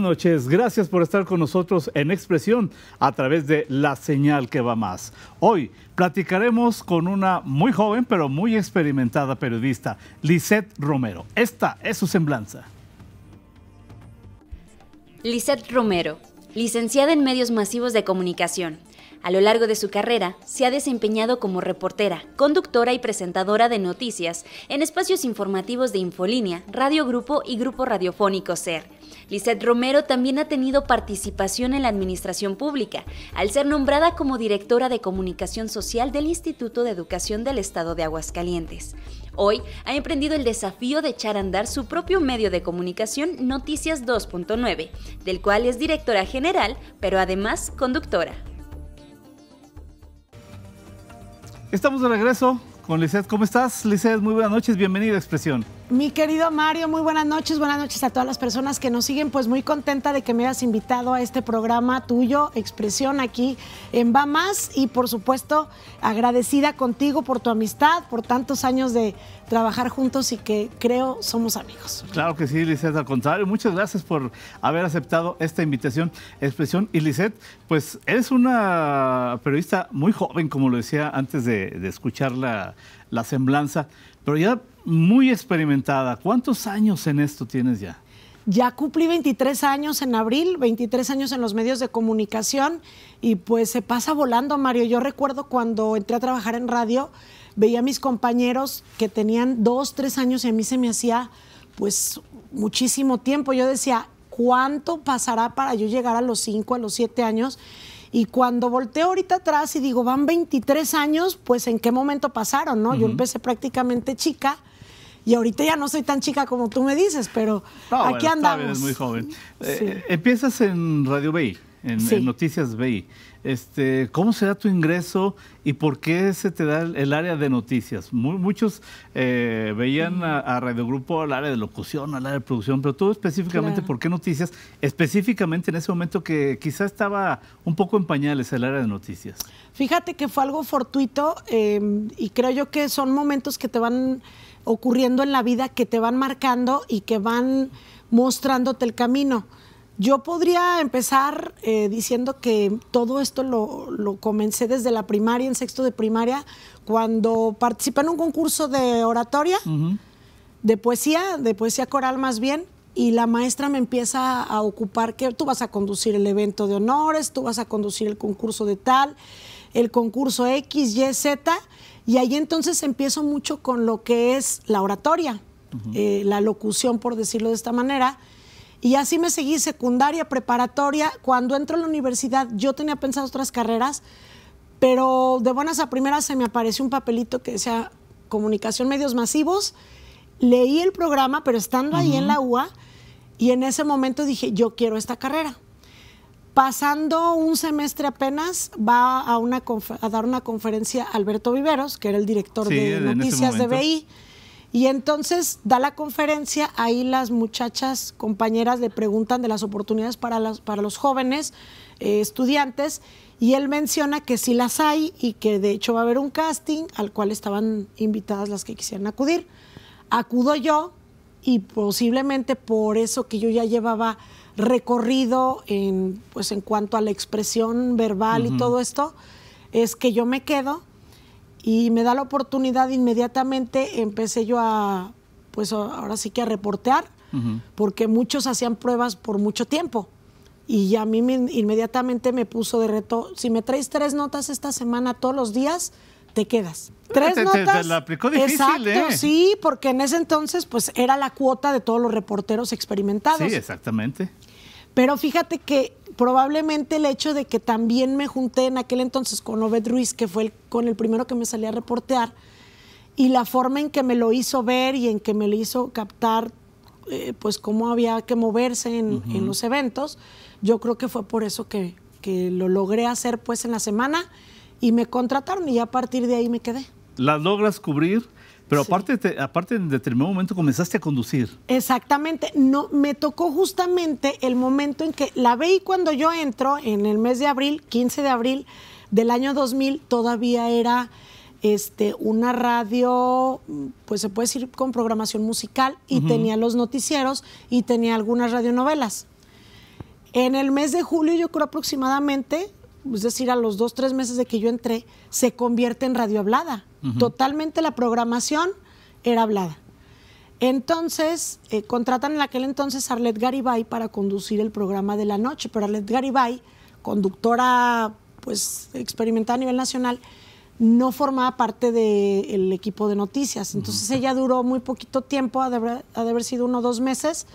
buenas noches. Gracias por estar con nosotros en Expresión a través de La Señal que va más. Hoy platicaremos con una muy joven pero muy experimentada periodista, Lisette Romero. Esta es su semblanza. Lisette Romero, licenciada en Medios Masivos de Comunicación, a lo largo de su carrera, se ha desempeñado como reportera, conductora y presentadora de noticias en espacios informativos de Infolínea, Radio Grupo y Grupo Radiofónico SER. Lisette Romero también ha tenido participación en la administración pública, al ser nombrada como directora de comunicación social del Instituto de Educación del Estado de Aguascalientes. Hoy ha emprendido el desafío de echar a andar su propio medio de comunicación Noticias 2.9, del cual es directora general, pero además conductora. Estamos de regreso con Lizeth. ¿Cómo estás, Lizeth? Muy buenas noches, bienvenida a Expresión. Mi querido Mario, muy buenas noches, buenas noches a todas las personas que nos siguen, pues muy contenta de que me hayas invitado a este programa tuyo, Expresión, aquí en Va y por supuesto agradecida contigo por tu amistad, por tantos años de trabajar juntos y que creo somos amigos. Claro que sí, Lisette, al contrario, muchas gracias por haber aceptado esta invitación, Expresión. Y Lisette, pues eres una periodista muy joven, como lo decía antes de, escuchar la semblanza, pero ya muy experimentada. ¿Cuántos años en esto tienes ya? Ya cumplí 23 años en abril, 23 años en los medios de comunicación y pues se pasa volando, Mario. Yo recuerdo cuando entré a trabajar en radio, veía a mis compañeros que tenían 2, 3 años y a mí se me hacía pues muchísimo tiempo. Yo decía, ¿cuánto pasará para yo llegar a los 5, a los 7 años? Y cuando volteé ahorita atrás y digo, van 23 años, pues en qué momento pasaron, ¿no? Yo empecé prácticamente chica y ahorita ya no soy tan chica como tú me dices, pero aquí andamos. muy joven. Eh, empiezas en Radio Bay en, Noticias Bay Este, ¿Cómo se da tu ingreso y por qué se te da el, área de noticias? muchos eh, veían a, Radio Grupo al área de locución, al área de producción, pero tú específicamente, ¿por qué noticias? Específicamente en ese momento que quizá estaba un poco en pañales el área de noticias. Fíjate que fue algo fortuito em, y creo yo que son momentos que te van ocurriendo en la vida que te van marcando y que van mostrándote el camino. Yo podría empezar eh, diciendo que todo esto lo, comencé desde la primaria, en sexto de primaria, cuando participé en un concurso de oratoria, de poesía, de poesía coral más bien, y la maestra me empieza a ocupar que tú vas a conducir el evento de honores, tú vas a conducir el concurso de tal, el concurso X, Y, Z y ahí entonces empiezo mucho con lo que es la oratoria, eh, la locución, por decirlo de esta manera. Y así me seguí secundaria, preparatoria. Cuando entro a la universidad yo tenía pensado otras carreras, pero de buenas a primeras se me apareció un papelito que decía comunicación medios masivos. Leí el programa, pero estando ahí en la UA, y en ese momento dije, yo quiero esta carrera. Pasando un semestre apenas, va a, dar una conferencia Alberto Viveros, que era el director de Noticias de BI. Y entonces da la conferencia, ahí las muchachas, compañeras, le preguntan de las oportunidades para los, jóvenes eh, estudiantes y él menciona que sí las hay y que de hecho va a haber un casting al cual estaban invitadas las que quisieran acudir. Acudo yo y posiblemente por eso que yo ya llevaba recorrido en, pues, en cuanto a la expresión verbal y todo esto, es que yo me quedo y me da la oportunidad inmediatamente, empecé yo a, pues ahora sí que a reportear, porque muchos hacían pruebas por mucho tiempo. Y a mí me, inmediatamente me puso de reto, si me traes tres notas esta semana todos los días, te quedas. Ah, tres notas. Exacto, ¿eh? sí, porque en ese entonces pues era la cuota de todos los reporteros experimentados. Sí, exactamente. Pero fíjate que probablemente el hecho de que también me junté en aquel entonces con Obed Ruiz, que fue el, con el primero que me salía a reportear, y la forma en que me lo hizo ver y en que me lo hizo captar, eh, pues cómo había que moverse en, los eventos, yo creo que fue por eso que, lo logré hacer pues en la semana y me contrataron y a partir de ahí me quedé. ¿Las logras cubrir? Pero aparte, aparte en determinado momento comenzaste a conducir. Exactamente. No, me tocó justamente el momento en que la veí cuando yo entro, en el mes de abril, 15 de abril del año 2000, todavía era este, una radio, pues se puede decir, con programación musical y tenía los noticieros y tenía algunas radionovelas. En el mes de julio, yo creo aproximadamente, es decir, a los dos, tres meses de que yo entré, se convierte en radio hablada totalmente la programación era hablada. Entonces, eh, contratan en aquel entonces a Arlette Garibay para conducir el programa de la noche, pero Arlette Garibay, conductora pues experimentada a nivel nacional, no formaba parte del equipo de noticias. Entonces ella duró muy poquito tiempo, ha de, haber, sido uno o dos meses,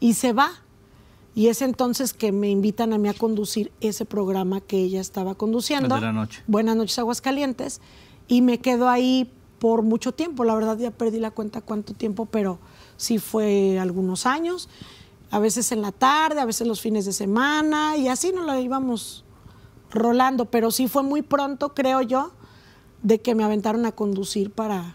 y se va. Y es entonces que me invitan a mí a conducir ese programa que ella estaba conduciendo. Buenas noches, Aguascalientes y me quedo ahí por mucho tiempo. La verdad ya perdí la cuenta cuánto tiempo, pero sí fue algunos años. A veces en la tarde, a veces los fines de semana y así nos lo íbamos rolando, pero sí fue muy pronto, creo yo, de que me aventaron a conducir para...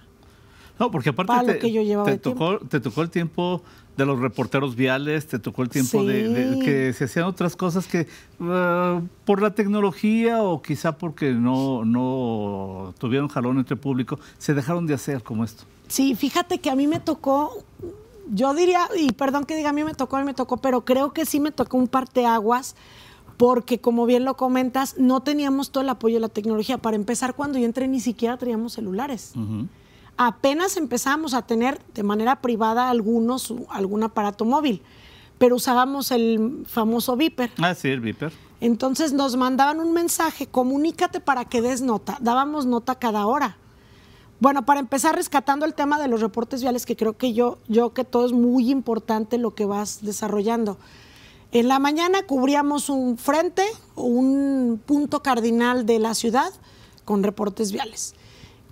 No, porque aparte que yo llevaba te, te tocó el tiempo de los reporteros viales, te tocó el tiempo de, que se hacían otras cosas que ah, por la tecnología o quizá porque no, no tuvieron jalón entre público, se dejaron de hacer como esto. Sí, fíjate que a mí me tocó, yo diría, y perdón que diga a mí me tocó, a mí me tocó, pero creo que sí me tocó un parteaguas porque como bien lo comentas, no teníamos todo el apoyo de la tecnología. Para empezar, cuando yo entré ni siquiera teníamos celulares. Ajá apenas empezamos a tener de manera privada algunos, algún aparato móvil, pero usábamos el famoso Viper. Ah, sí, el Viper. Entonces nos mandaban un mensaje, comunícate para que des nota. Dábamos nota cada hora. Bueno, para empezar rescatando el tema de los reportes viales, que creo que yo, yo que todo es muy importante lo que vas desarrollando. En la mañana cubríamos un frente, un punto cardinal de la ciudad con reportes viales.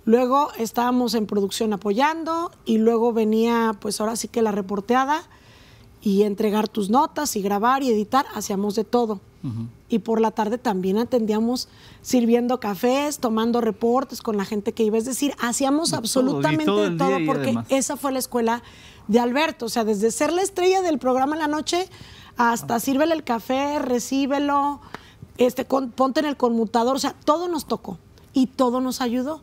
Luego estábamos en producción apoyando y luego venía pues ahora sí que la reporteada y entregar tus notas y grabar y editar, hacíamos de todo. Y por la tarde también atendíamos sirviendo cafés, tomando reportes con la gente que iba. Es decir, hacíamos absolutamente todo, de todo porque esa fue la escuela de Alberto. O sea, desde ser la estrella del programa en la noche hasta sírvele el café, recíbelo, este, ponte en el conmutador. O sea, todo nos tocó y todo nos ayudó.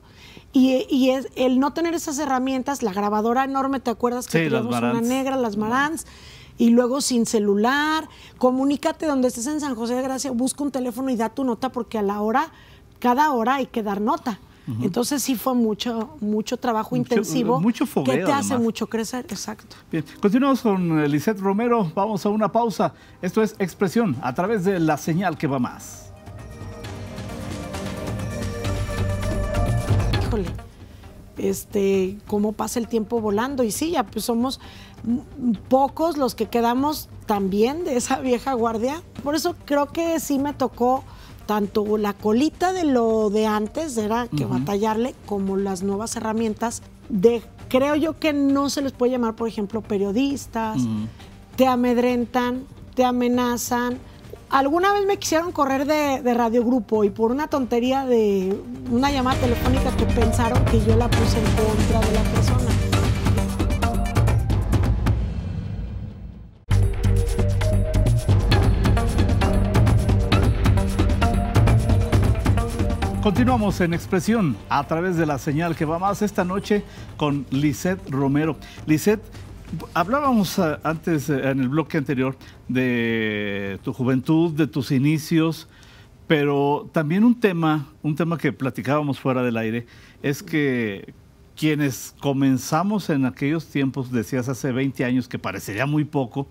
Y, es, el no tener esas herramientas, la grabadora enorme, ¿te acuerdas que sí, teníamos una negra, las marans? y luego sin celular. Comunícate donde estés en San José de Gracia, busca un teléfono y da tu nota porque a la hora, cada hora hay que dar nota. Entonces sí fue mucho, mucho trabajo intensivo mucho fogueo, que te hace mucho crecer, exacto. Bien, continuamos con eh, Lisette Romero, vamos a una pausa. Esto es Expresión a través de la señal que va más. este, cómo pasa el tiempo volando. Y sí, ya pues somos pocos los que quedamos también de esa vieja guardia. Por eso creo que sí me tocó tanto la colita de lo de antes, era que batallarle, como las nuevas herramientas de, creo yo que no se les puede llamar, por ejemplo, periodistas, te amedrentan, te amenazan, Alguna vez me quisieron correr de, radio grupo y por una tontería de una llamada telefónica que pensaron que yo la puse en contra de la persona. Continuamos en Expresión a través de la señal que va más esta noche con Lisette Romero. Lisette, Hablábamos eh, antes eh, en el bloque anterior de tu juventud, de tus inicios, pero también un tema, un tema que platicábamos fuera del aire, es que quienes comenzamos en aquellos tiempos, decías hace 20 años, que parecería muy poco,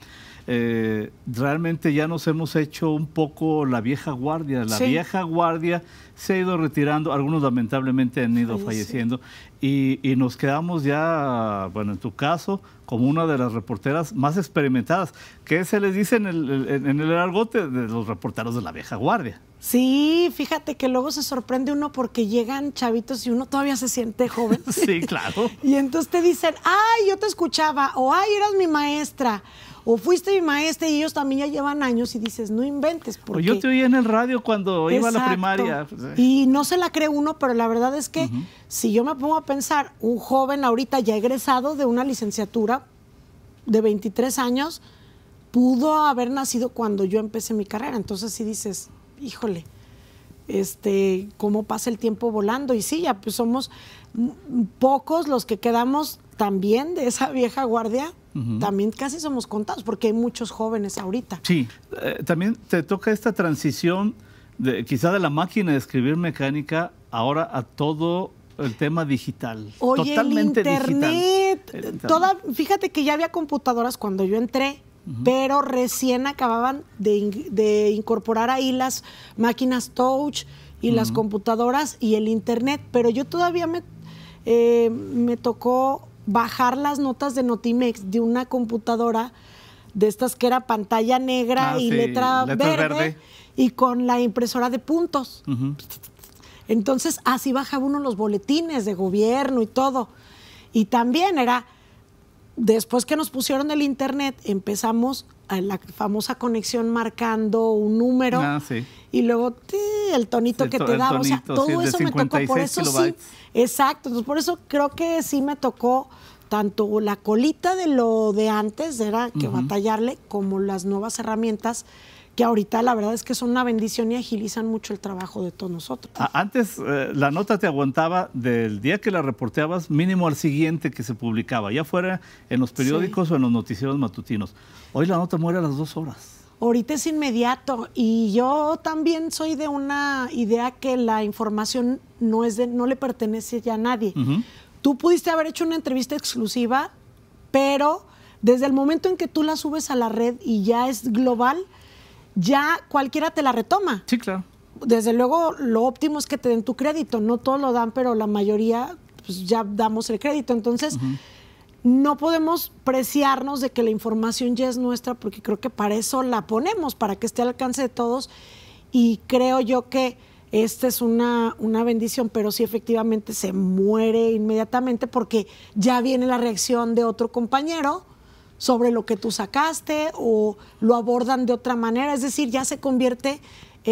eh, realmente ya nos hemos hecho un poco la vieja guardia. La vieja guardia se ha ido retirando, algunos lamentablemente han ido falleciendo y, nos quedamos ya, bueno, en tu caso, como una de las reporteras más experimentadas, ...¿qué se les dice en el, en el argote de los reporteros de la vieja guardia. Sí, fíjate que luego se sorprende uno porque llegan chavitos y uno todavía se siente joven. sí, claro. y entonces te dicen, ay, yo te escuchaba, o ay, eras mi maestra, o fuiste mi maestra y ellos también ya llevan años y dices, no inventes. Porque... Yo te oí en el radio cuando iba a la primaria. Pues, eh. Y no se la cree uno, pero la verdad es que si yo me pongo a pensar, un joven ahorita ya egresado de una licenciatura de 23 años, pudo haber nacido cuando yo empecé mi carrera. Entonces si dices, híjole, este, cómo pasa el tiempo volando. Y sí, ya pues, somos pocos los que quedamos también de esa vieja guardia también casi somos contados porque hay muchos jóvenes ahorita. Sí, eh, también te toca esta transición de, quizá de la máquina de escribir mecánica ahora a todo el tema digital. totalmente internet, digital. Toda, fíjate que ya había computadoras cuando yo entré pero recién acababan de, incorporar ahí las máquinas touch y las computadoras y el internet, pero yo todavía me, eh, me tocó bajar las notas de Notimex de una computadora de estas que era pantalla negra ah, y letra, verde, y con la impresora de puntos. Entonces así bajaba uno los boletines de gobierno y todo. Y también era, después que nos pusieron el internet, empezamos a la famosa conexión marcando un número. Ah, y luego el tonito que te daba. o sea, todo eso me tocó. Por eso sí, exacto. por eso creo que sí me tocó tanto la colita de lo de antes, era que batallarle, como las nuevas herramientas que ahorita la verdad es que son una bendición y agilizan mucho el trabajo de todos nosotros. Antes eh, la nota te aguantaba del día que la reporteabas mínimo al siguiente que se publicaba, ya fuera en los periódicos o en los noticieros matutinos. Hoy la nota muere a las dos horas ahorita es inmediato y yo también soy de una idea que la información no es no le pertenece ya a nadie. Tú pudiste haber hecho una entrevista exclusiva, pero desde el momento en que tú la subes a la red y ya es global, ya cualquiera te la retoma. Sí, claro. Desde luego, lo óptimo es que te den tu crédito. No todos lo dan, pero la mayoría pues, ya damos el crédito. Entonces, no podemos preciarnos de que la información ya es nuestra, porque creo que para eso la ponemos, para que esté al alcance de todos. Y creo yo que esta es una, una bendición, pero sí efectivamente se muere inmediatamente porque ya viene la reacción de otro compañero sobre lo que tú sacaste o lo abordan de otra manera, es decir, ya se convierte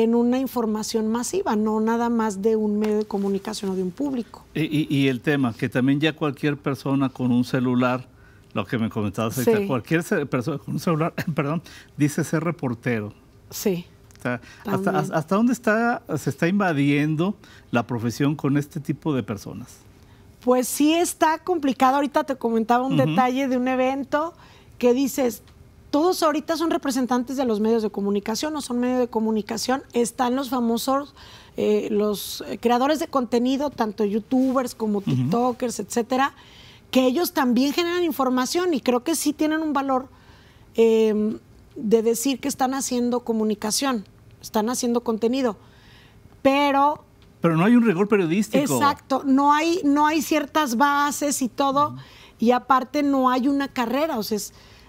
en una información masiva, no nada más de un medio de comunicación o de un público. Y, el tema, que también ya cualquier persona con un celular, lo que me comentabas, ahorita, cualquier persona con un celular, perdón, dice ser reportero. Sí. Hasta, hasta, dónde está, se está invadiendo la profesión con este tipo de personas? Pues sí está complicado. Ahorita te comentaba un detalle de un evento que dices, todos ahorita son representantes de los medios de comunicación no son medios de comunicación. Están los famosos, eh, los eh, creadores de contenido, tanto youtubers como tiktokers, etcétera, que ellos también generan información y creo que sí tienen un valor em, de decir que están haciendo comunicación, están haciendo contenido. Pero. Pero no hay un rigor periodístico. Exacto, no hay, no hay ciertas bases y todo, y aparte no hay una carrera, o sea,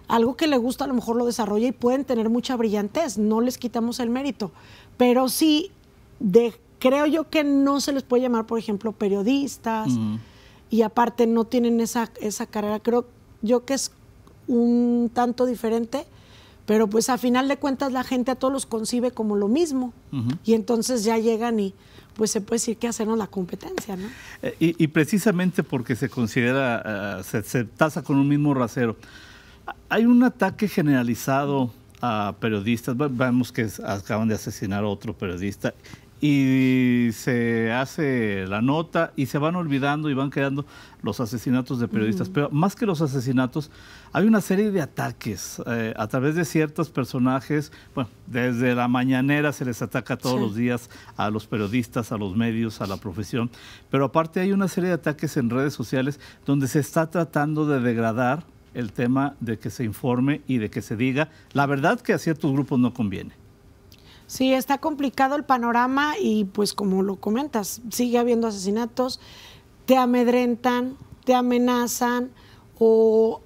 algo que le gusta a lo mejor lo desarrolla y pueden tener mucha brillantez, no les quitamos el mérito, pero sí de, creo yo que no se les puede llamar, por ejemplo, periodistas y aparte no tienen esa, esa carrera, creo yo que es un tanto diferente, pero pues a final de cuentas la gente a todos los concibe como lo mismo y entonces ya llegan y pues se puede decir que hacernos la competencia, eh, Y, precisamente porque se considera, eh, se, se tasa con un mismo rasero. Hay un ataque generalizado a periodistas. Vemos que acaban de asesinar a otro periodista y se hace la nota y se van olvidando y van quedando los asesinatos de periodistas. Pero más que los asesinatos, hay una serie de ataques eh, a través de ciertos personajes. Bueno, desde la mañanera se les ataca todos los días a los periodistas, a los medios, a la profesión. Pero aparte hay una serie de ataques en redes sociales donde se está tratando de degradar el tema de que se informe y de que se diga la verdad que a ciertos grupos no conviene. Sí, está complicado el panorama y pues como lo comentas, sigue habiendo asesinatos, te amedrentan, te amenazan o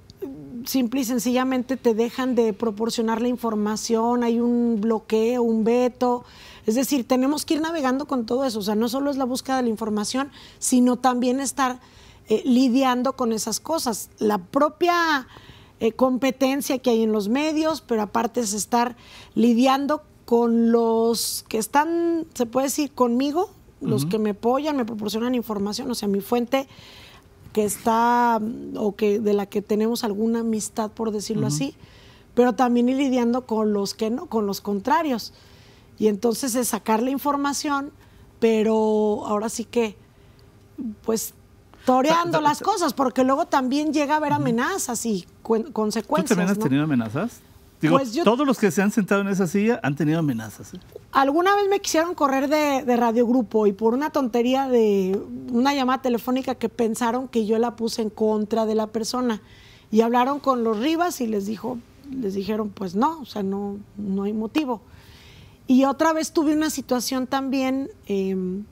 simple y sencillamente te dejan de proporcionar la información, hay un bloqueo, un veto. Es decir, tenemos que ir navegando con todo eso. O sea, no solo es la búsqueda de la información, sino también estar eh, lidiando con esas cosas. La propia eh, competencia que hay en los medios, pero aparte es estar lidiando con los que están, se puede decir, conmigo, los que me apoyan, me proporcionan información, o sea, mi fuente que está mm, o que de la que tenemos alguna amistad, por decirlo así, pero también ir lidiando con los que no, con los contrarios. Y entonces es sacar la información, pero ahora sí que, pues toreando las eh, cosas, porque luego también llega a haber amenazas y consecuencias. ¿Tú también has tenido amenazas? Pues todos los que se han sentado en esa silla han tenido amenazas. ¿eh? Alguna vez me quisieron correr de, de grupo y por una tontería de una llamada telefónica que pensaron que yo la puse en contra de la persona. Y hablaron con los Rivas y les dijo, les dijeron, pues no, o sea, no, no hay motivo. Y otra vez tuve una situación también em,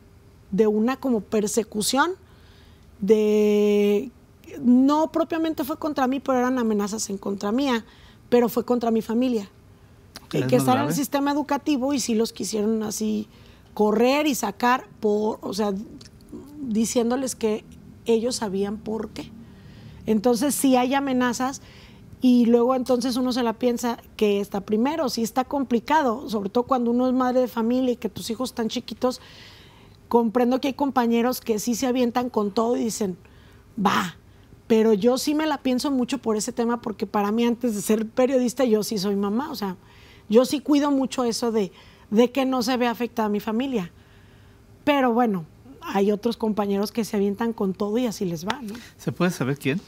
de una como persecución de, no propiamente fue contra mí, pero eran amenazas en contra mía, pero fue contra mi familia. que, estar en el sistema educativo y sí los quisieron así correr y sacar por, o sea, diciéndoles que ellos sabían por qué. Entonces sí hay amenazas y luego entonces uno se la piensa que está primero, sí está complicado, sobre todo cuando uno es madre de familia y que tus hijos están chiquitos, comprendo que hay compañeros que sí se avientan con todo y dicen, va, pero yo sí me la pienso mucho por ese tema porque para mí antes de ser periodista yo sí soy mamá, o sea, yo sí cuido mucho eso de, de que no se vea afectada mi familia. Pero bueno, hay otros compañeros que se avientan con todo y así les va. ¿no? ¿Se puede saber quién?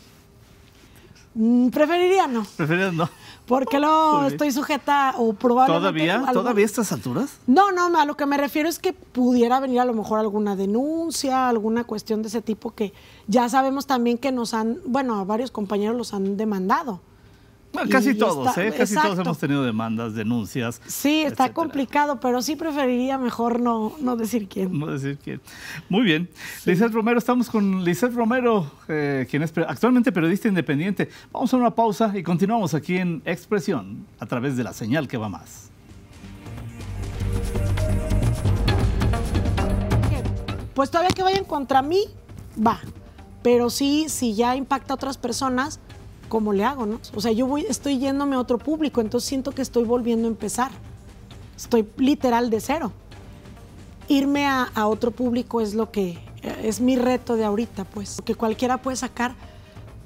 Mm, preferiría no. Preferiría no. Porque ah, lo estoy sujeta o probablemente. ¿Todavía? ¿Todavía estas alturas? No, no, a lo que me refiero es que pudiera venir a lo mejor alguna denuncia, alguna cuestión de ese tipo que ya sabemos también que nos han, bueno, a varios compañeros los han demandado casi todos, ¿eh? Casi todos hemos tenido demandas, denuncias. Sí, está complicado, pero sí preferiría mejor no, no decir quién. No decir quién. Muy bien. Lizeth Romero, estamos con Lizeth Romero, eh, quien es actualmente periodista independiente. Vamos a una pausa y continuamos aquí en Expresión, a través de la señal que va más. Pues todavía que vayan contra mí, va. Pero sí, si ya impacta a otras personas, ¿cómo le hago? No? O sea, yo voy, estoy yéndome a otro público, entonces siento que estoy volviendo a empezar. Estoy literal de cero. Irme a, otro público es lo que eh, es mi reto de ahorita, pues. Que cualquiera puede sacar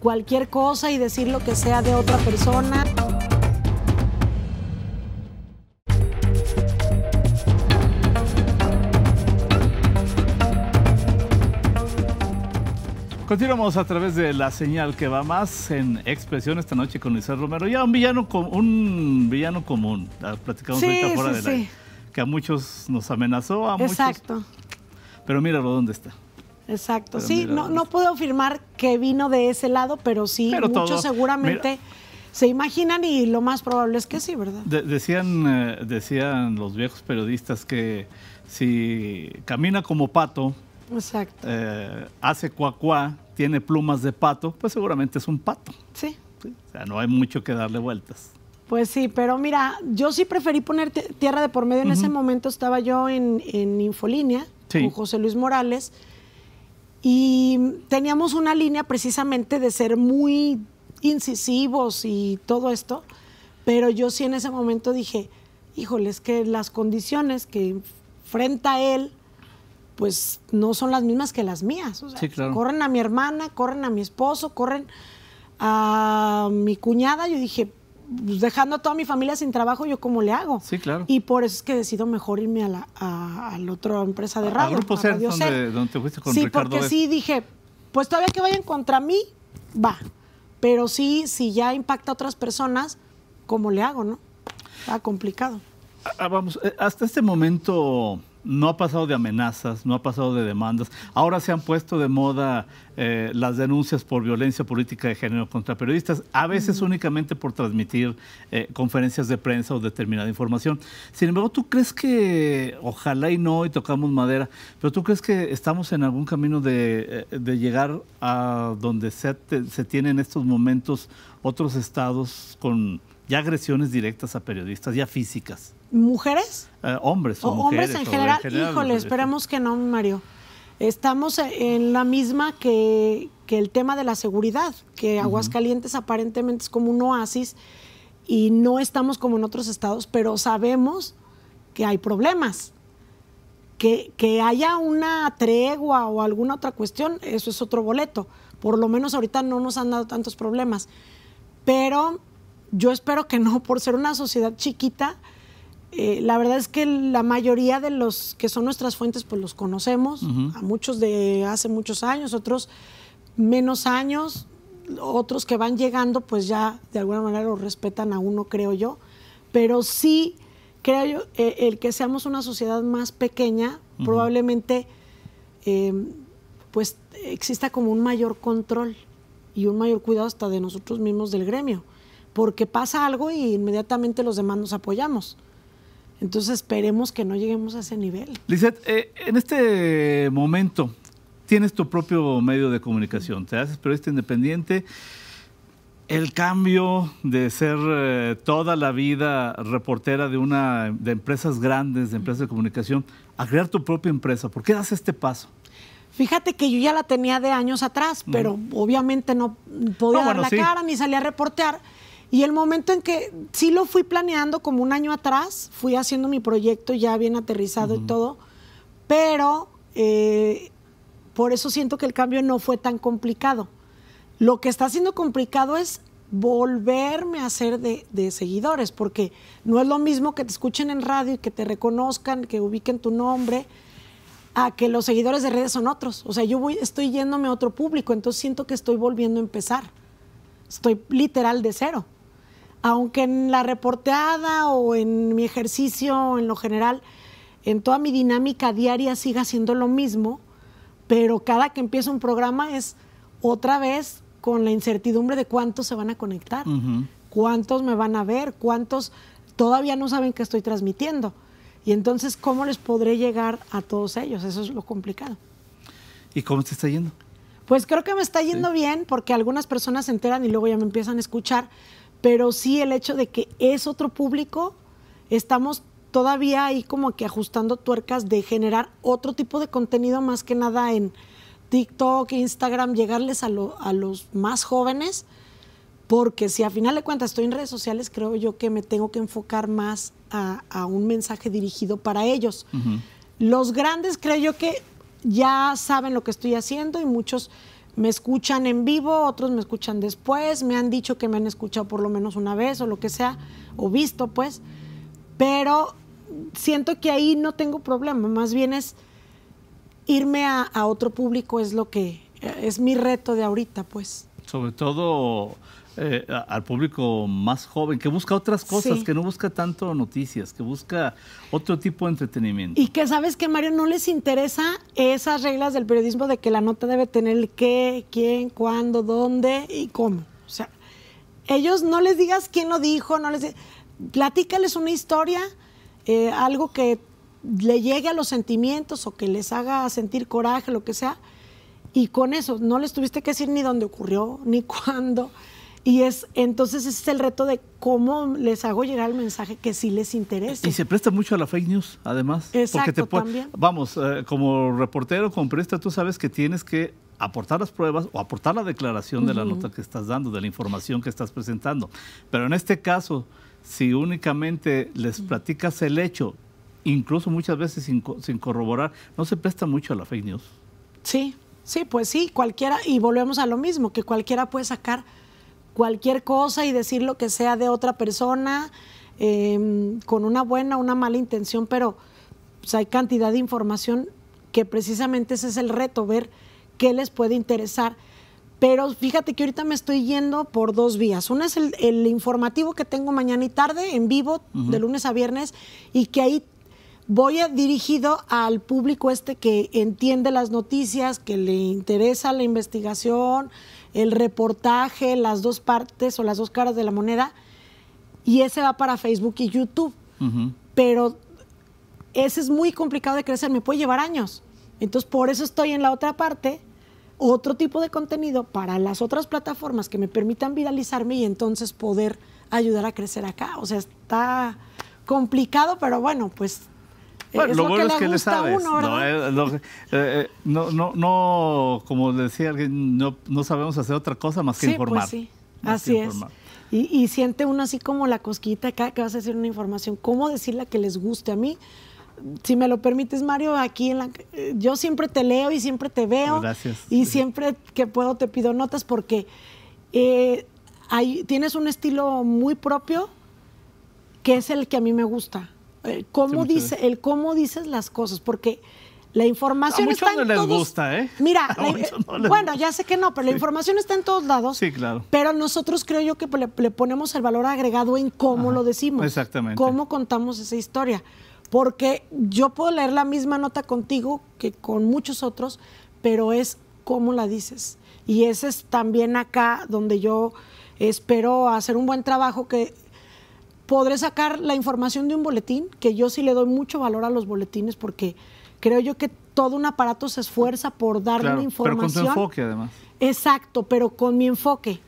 cualquier cosa y decir lo que sea de otra persona. Continuamos a través de la señal que va más en expresión esta noche con Luis Romero. Ya un villano, un villano común, ah, platicamos ahorita fuera Que a muchos nos amenazó, a Exacto. Pero míralo dónde está. Exacto, sí, no, puedo afirmar que vino de ese lado, pero sí, muchos seguramente... se imaginan y lo más probable es que sí, ¿verdad? decían, eh, decían los viejos periodistas que si camina como pato, Exacto. Eh, hace cuacuá tiene plumas de pato, pues seguramente es un pato. Sí. O sea, no hay mucho que darle vueltas. Pues sí, pero mira, yo sí preferí poner tierra de por medio. En ese momento estaba yo en, en Infolínea con José Luis Morales y teníamos una línea precisamente de ser muy incisivos y todo esto, pero yo sí en ese momento dije, híjole, es que las condiciones que enfrenta él pues no son las mismas que las mías. Corren a mi hermana, corren a mi esposo, corren a mi cuñada. Yo dije, pues, dejando a toda mi familia sin trabajo, ¿yo cómo le hago? Sí, claro. Y por eso es que decido mejor irme a la, otra empresa de radio. A Grupo fuiste con Sí, porque sí dije, pues todavía que vayan contra mí, va. Pero sí, si ya impacta a otras personas, ¿cómo le hago, no? Está complicado. Ah, ah, vamos, eh, hasta este momento no ha pasado de amenazas, no ha pasado de demandas. Ahora se han puesto de moda eh, las denuncias por violencia política de género contra periodistas, a veces únicamente por transmitir eh, conferencias de prensa o determinada información. Sin embargo, ¿tú crees que, ojalá y no, y tocamos madera, pero tú crees que estamos en algún camino de, eh, llegar a donde se, se tienen en estos momentos otros estados con ya agresiones directas a periodistas, ya físicas? mujeres. Eh, hombres o, hombres en general. Híjole, esperemos que no, Mario. Estamos en la misma que, que el tema de la seguridad, que Aguascalientes aparentemente es como un oasis y no estamos como en otros estados, pero sabemos que hay problemas. Que, que, haya una tregua o alguna otra cuestión, eso es otro boleto. Por lo menos ahorita no nos han dado tantos problemas. Pero yo espero que no, por ser una sociedad chiquita, eh, la verdad es que la mayoría de los que son nuestras fuentes, pues los conocemos, a muchos de hace muchos años, otros menos años, otros que van llegando, pues ya de alguna manera los respetan a uno, creo yo. Pero sí, creo yo, eh, el que seamos una sociedad más pequeña, probablemente eh, pues exista como un mayor control y un mayor cuidado hasta de nosotros mismos del gremio, porque pasa algo y inmediatamente los demás nos apoyamos. Entonces esperemos que no lleguemos a ese nivel. Lizeth, eh, en este momento tienes tu propio medio de comunicación, te haces periodista independiente. El cambio de ser eh, toda la vida reportera de una de empresas grandes, de empresas de comunicación, a crear tu propia empresa, ¿por qué das este paso? Fíjate que yo ya la tenía de años atrás, pero obviamente no podía dar la cara ni salía a reportear. Y el momento en que sí lo fui planeando como un año atrás, fui haciendo mi proyecto ya bien aterrizado y todo, pero eh, por eso siento que el cambio no fue tan complicado. Lo que está siendo complicado es volverme a hacer de, de, seguidores, porque no es lo mismo que te escuchen en radio y que te reconozcan, que ubiquen tu nombre, a que los seguidores de redes son otros. O sea, yo voy, estoy yéndome a otro público, entonces siento que estoy volviendo a empezar. Estoy literal de cero aunque en la reporteada o en mi ejercicio, en lo general, en toda mi dinámica diaria siga siendo lo mismo, pero cada que empieza un programa es otra vez con la incertidumbre de cuántos se van a conectar, cuántos me van a ver, cuántos todavía no saben que estoy transmitiendo. Y entonces, ¿cómo les podré llegar a todos ellos? Eso es lo complicado. ¿Y cómo te está yendo? Pues creo que me está yendo bien porque algunas personas se enteran y luego ya me empiezan a escuchar, pero sí el hecho de que es otro público, estamos todavía ahí como que ajustando tuercas de generar otro tipo de contenido más que nada en TikTok, Instagram, llegarles a, los más jóvenes, porque si a final de cuentas estoy en redes sociales, creo yo que me tengo que enfocar más a, un mensaje dirigido para ellos. Los grandes creo yo que ya saben lo que estoy haciendo y muchos me escuchan en vivo, otros me escuchan después, me han dicho que me han escuchado por lo menos una vez o lo que sea, o visto pues, pero siento que ahí no tengo problema, más bien es irme a, otro público es lo que es mi reto de ahorita pues. Sobre todo eh, al público más joven, que busca otras cosas, que no busca tanto noticias, que busca otro tipo de entretenimiento. Y que sabes que, Mario, no les interesa esas reglas del periodismo de que la nota debe tener el qué, quién, cuándo, dónde y cómo. O sea, ellos no les digas quién lo dijo, no les platícales una historia, eh, algo que le llegue a los sentimientos o que les haga sentir coraje, lo que sea. Y con eso, no les tuviste que decir ni dónde ocurrió, ni cuándo. Y es, entonces ese es el reto de cómo les hago llegar el mensaje que sí les interesa. Y se presta mucho a la fake news, además. Exacto, porque te también. Vamos, eh, como reportero, como periodista, tú sabes que tienes que aportar las pruebas o aportar la declaración de la nota que estás dando, de la información que estás presentando. Pero en este caso, si únicamente les platicas el hecho, incluso muchas veces sin, sin corroborar, no se presta mucho a la fake news. Sí, sí, pues sí, cualquiera, y volvemos a lo mismo, que cualquiera puede sacar cualquier cosa y decir lo que sea de otra persona, em, con una buena, o una mala intención, pero pues, hay cantidad de información que precisamente ese es el reto, ver qué les puede interesar. Pero fíjate que ahorita me estoy yendo por dos vías. Una es el, informativo que tengo mañana y tarde en vivo, de lunes a viernes, y que ahí voy dirigido al público este que entiende las noticias, que le interesa la investigación, el reportaje, las dos partes o las dos caras de la moneda, y ese va para Facebook y YouTube. Pero ese es muy complicado de crecer, me puede llevar años. Entonces, por eso estoy en la otra parte, otro tipo de contenido para las otras plataformas que me permitan viralizarme y entonces poder ayudar a crecer acá. O sea, está complicado, pero bueno, pues bueno, eh, lo, bueno es que le sabes. Eh, eh, no, no, no, como decía alguien, no, sabemos hacer otra cosa más que sí, pues informar. Pues sí, así es. Y, siente uno así como la cosquita que vas a hacer una información. ¿Cómo la que les guste a mí? Si me lo permites, Mario, aquí en la, yo siempre te leo y siempre te veo. Gracias. Y siempre que puedo te pido notas porque eh, tienes un estilo muy propio que es el que a mí me gusta eh, cómo, dice, el cómo dices las cosas, porque la información está en les todos. Gusta, ¿eh? Mira, bueno, ya sé que no, pero la información está en todos lados. Sí, claro. Pero nosotros creo yo que le, ponemos el valor agregado en cómo lo decimos. Exactamente. Cómo contamos esa historia. Porque yo puedo leer la misma nota contigo que con muchos otros, pero es cómo la dices. Y ese es también acá donde yo espero hacer un buen trabajo que podré sacar la información de un boletín, que yo sí le doy mucho valor a los boletines porque creo yo que todo un aparato se esfuerza por darle una información. Pero con su enfoque, además. Exacto, pero con mi enfoque,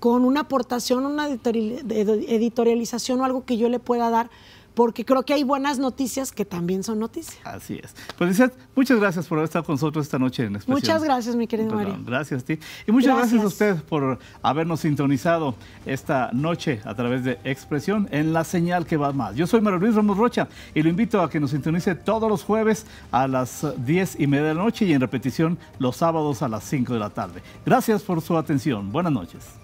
con una aportación, una editorialización o algo que yo le pueda dar porque creo que hay buenas noticias que también son noticias. Así es. Pues muchas gracias por haber estado con nosotros esta noche en expresión. Muchas gracias, mi querido Mario. Gracias a ti. Y muchas gracias. a usted por habernos sintonizado esta noche a través de Expresión en la señal que va más. Yo soy Mario Luis Ramos Rocha y lo invito a que nos sintonice todos los jueves a las 10 y media de la noche y en repetición los sábados a las 5 de la tarde. Gracias por su atención. Buenas noches.